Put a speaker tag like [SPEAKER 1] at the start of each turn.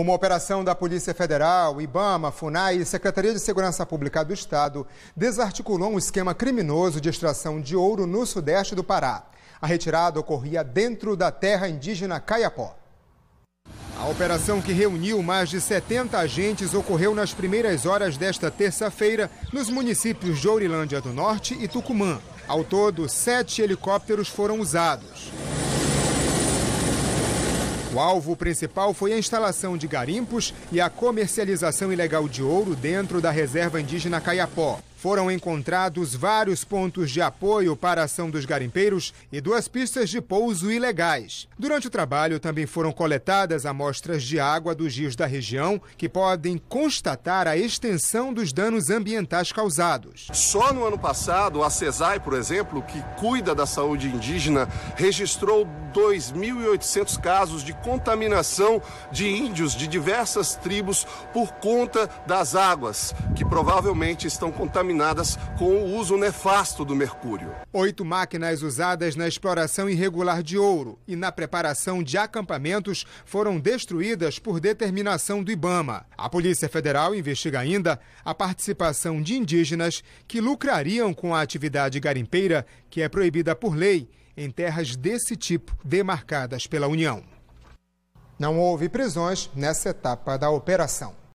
[SPEAKER 1] uma operação da Polícia Federal, IBAMA, FUNAI e Secretaria de Segurança Pública do Estado, desarticulou um esquema criminoso de extração de ouro no sudeste do Pará. A retirada ocorria dentro da terra indígena Caiapó. A operação que reuniu mais de 70 agentes ocorreu nas primeiras horas desta terça-feira nos municípios de Ourilândia do Norte e Tucumã. Ao todo, sete helicópteros foram usados. O alvo principal foi a instalação de garimpos e a comercialização ilegal de ouro dentro da reserva indígena Caiapó foram encontrados vários pontos de apoio para a ação dos garimpeiros e duas pistas de pouso ilegais. Durante o trabalho, também foram coletadas amostras de água dos rios da região que podem constatar a extensão dos danos ambientais
[SPEAKER 2] causados. Só no ano passado, a CESAI, por exemplo, que cuida da saúde indígena, registrou 2.800 casos de contaminação de índios de diversas tribos por conta das águas, que provavelmente estão contaminadas contaminadas com o uso nefasto do mercúrio.
[SPEAKER 1] Oito máquinas usadas na exploração irregular de ouro e na preparação de acampamentos foram destruídas por determinação do Ibama. A Polícia Federal investiga ainda a participação de indígenas que lucrariam com a atividade garimpeira, que é proibida por lei em terras desse tipo demarcadas pela União. Não houve prisões nessa etapa da operação.